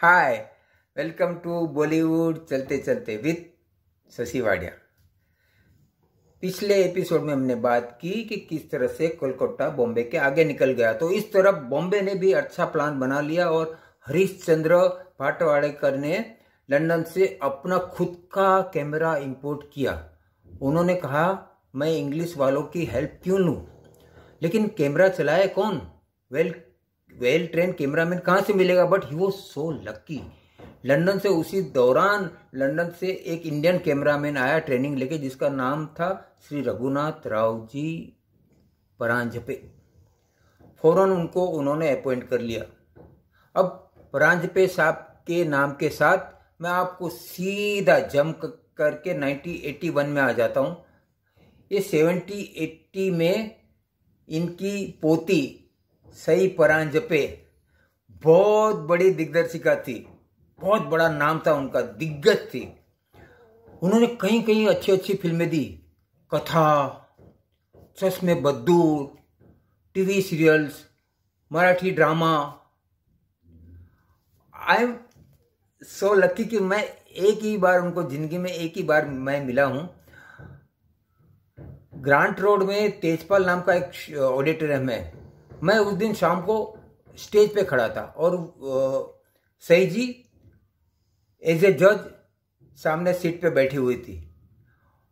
hi welcome to Bollywood चलते चलते with Shashi Wadia पिछले एपिसोड में हमने बात की कि किस तरह से कोलकाता बॉम्बे के आगे निकल गया तो इस तरफ बॉम्बे ने भी अच्छा प्लान बना लिया और हरिश्चंद्र भाटवाड़ेकर ने लंदन से अपना खुद का कैमरा इंपोर्ट किया उन्होंने कहा मैं इंग्लिश वालों की हेल्प क्यों लूँ लेकिन कैमरा चलाए कौन वेल वेल ट्रेन कैमरामैन कहाँ से मिलेगा बट ही वो सो लक्की लंदन से उसी दौरान लंदन से एक इंडियन कैमरामैन आया ट्रेनिंग लेके जिसका नाम था श्री रघुनाथ राव जी परांजपे फौरन उनको उन्होंने अपॉइंट कर लिया अब परांजपे साहब के नाम के साथ मैं आपको सीधा जम करके 1981 में आ जाता हूँ ये 70 80 में इनकी पोती सही परांजपे बहुत बड़ी दिग्दर्शिका थी बहुत बड़ा नाम था उनका दिग्गज थी उन्होंने कहीं कहीं अच्छी अच्छी फिल्में दी Katha Chashme Buddoor TV serials Marathi drama I am so lucky कि मैं एक ही बार उनको जिंदगी में एक ही बार मैं मिला हूं ग्रांट रोड में तेजपाल नाम का एक ऑडिटर है मैं मैं उस दिन शाम को स्टेज पे खड़ा था और सही जी एज ए जज सामने सीट पे बैठी हुई थी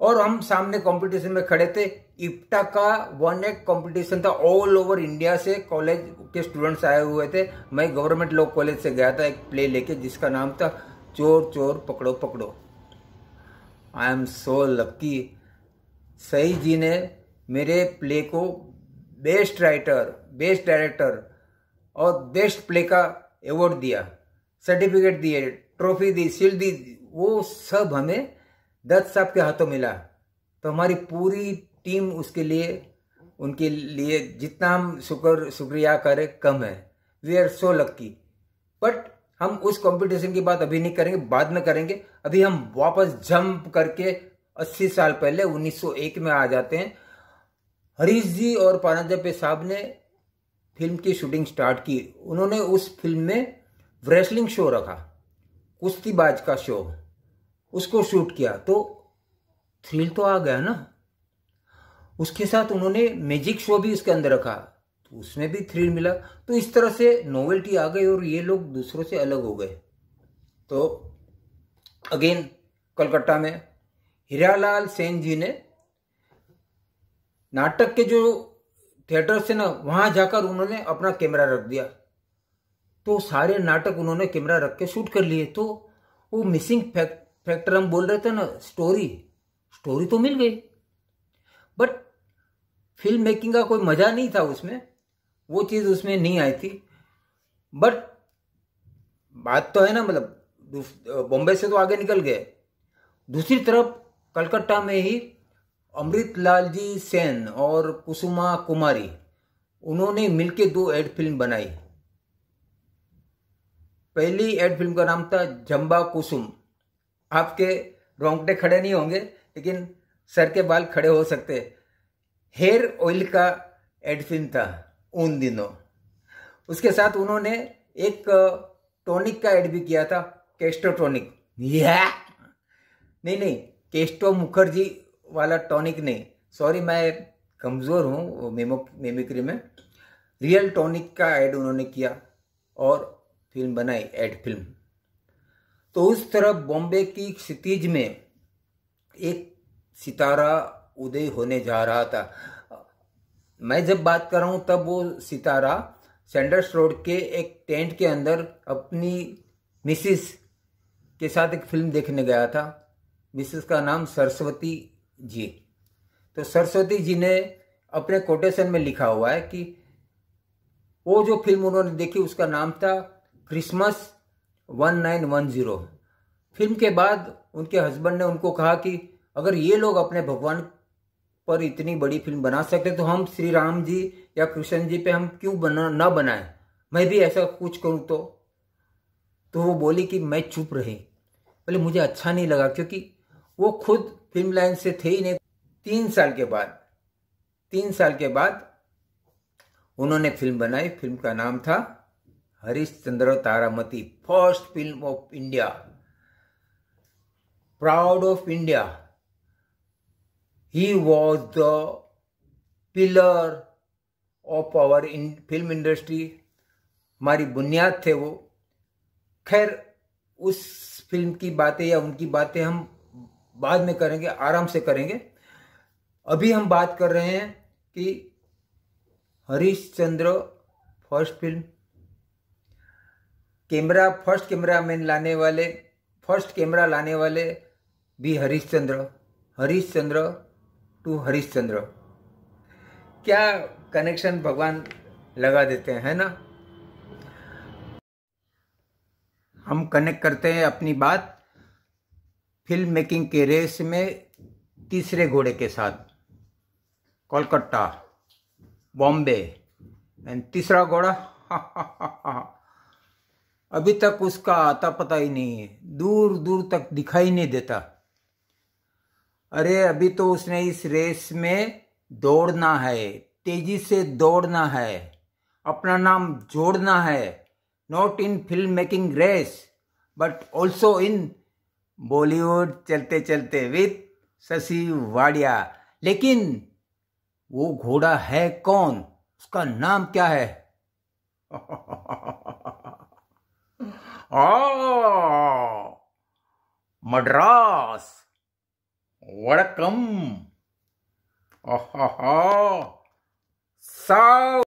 और हम सामने कंपटीशन में खड़े थे इप्टा का वन एक कंपटीशन था ऑल ओवर इंडिया से कॉलेज के स्टूडेंट्स आए हुए थे मैं गवर्नमेंट लॉ कॉलेज से गया था एक प्ले लेके जिसका नाम था चोर चोर पकड़ो पकड़ो आई एम सो लक्की सही जी ने मेरे प्ले को बेस्ट राइटर बेस्ट डायरेक्टर और बेस्ट प्ले का अवार्ड दिया सर्टिफिकेट दिए ट्रॉफी दी सील दी वो सब हमें दत्त साहब के हाथों मिला तो हमारी पूरी टीम उसके लिए उनके लिए जितना हम शुक्र शुक्रिया करें कम है we are so lucky but हम उस कंपटीशन की बात अभी नहीं करेंगे बाद में करेंगे अभी हम वापस जंप करके 80 साल पहले 1901 में आ जाते हैं हरीश जी और पानाजपे साहब ने फिल्म की शूटिंग स्टार्ट की उन्होंने उस फिल्म में रेसलिंग शो रखा कुश्तीबाज का शो उसको शूट किया तो थ्रिल तो आ गया ना उसके साथ उन्होंने मैजिक शो भी उसके अंदर रखा तो उसमें भी थ्रिल मिला तो इस तरह से नोवेल्टी आ गई और ये लोग दूसरों से अलग हो गए तो अगेन कलकत्ता में हीरालाल सेन जी ने नाटक के जो थिएटर थे ना वहां जाकर उन्होंने अपना कैमरा रख दिया तो सारे नाटक उन्होंने कैमरा रख के शूट कर लिए तो वो मिसिंग फैक्टर हम बोल रहे थे ना स्टोरी स्टोरी तो मिल गई बट फिल्म मेकिंग का कोई मज़ा नहीं था उसमें वो चीज़ उसमें नहीं आई थी बट बात तो है ना मतलब बॉम्बे से तो आगे निकल गए दूसरी तरफ कलकत्ता में ही अमृतलाल जी सेन और कुसुमा कुमारी उन्होंने मिलकर दो एड फिल्म बनाई पहली एड फिल्म का नाम था जम्बा कुसुम आपके रोंगटे खड़े नहीं होंगे लेकिन सर के बाल खड़े हो सकते हेयर ऑयल का एड फिल्म था उन दिनों उसके साथ उन्होंने एक टॉनिक का एड भी किया था केस्टोटोनिक या नहीं नहीं केस्टो मुखर्जी वाला टॉनिक नहीं सॉरी मैं कमज़ोर हूँ मेमो मेमिक्री में रियल टॉनिक का ऐड उन्होंने किया और फिल्म बनाई एड फिल्म तो उस तरफ बॉम्बे की क्षितिज में एक सितारा उदय होने जा रहा था मैं जब बात कर रहा हूँ तब वो सितारा सेंडर्स रोड के एक टेंट के अंदर अपनी मिसिस के साथ एक फिल्म देखने गया था मिसिस का नाम सरस्वती जी तो सरस्वती जी ने अपने कोटेशन में लिखा हुआ है कि वो जो फिल्म उन्होंने देखी उसका नाम था क्रिसमस 1910 फिल्म के बाद उनके हस्बैंड ने उनको कहा कि अगर ये लोग अपने भगवान पर इतनी बड़ी फिल्म बना सकते तो हम श्री राम जी या कृष्ण जी पे हम क्यों बना ना बनाएं मैं भी ऐसा कुछ करूं तो तो वो बोली कि मैं चुप रही बोले मुझे अच्छा नहीं लगा क्योंकि वो खुद फिल्म लाइन से थे ही नहीं तीन साल के बाद तीन साल के बाद उन्होंने फिल्म बनाई फिल्म का नाम था Harishchandra Taramati first film of India proud of India he was the pillar of our in film industry हमारी बुनियाद थे वो खैर उस फिल्म की बातें या उनकी बातें हम बाद में करेंगे आराम से करेंगे अभी हम बात कर रहे हैं कि Harishchandra first film camera first camera man लाने वाले फर्स्ट कैमरा लाने वाले भी हरिश्चंद्र हरिश्चंद्र टू हरिश्चंद्र क्या कनेक्शन भगवान लगा देते हैं है ना हम कनेक्ट करते हैं अपनी बात फिल्म मेकिंग के रेस में तीसरे घोड़े के साथ कोलकाता बॉम्बे एंड तीसरा घोड़ा अभी तक उसका आता पता ही नहीं है दूर दूर तक दिखाई नहीं देता अरे अभी तो उसने इस रेस में दौड़ना है तेजी से दौड़ना है अपना नाम जोड़ना है not in film making race but also in Bollywood चलते चलते विद शशि वाडिया लेकिन वो घोड़ा है कौन उसका नाम क्या है मड्रास वड़कम साउ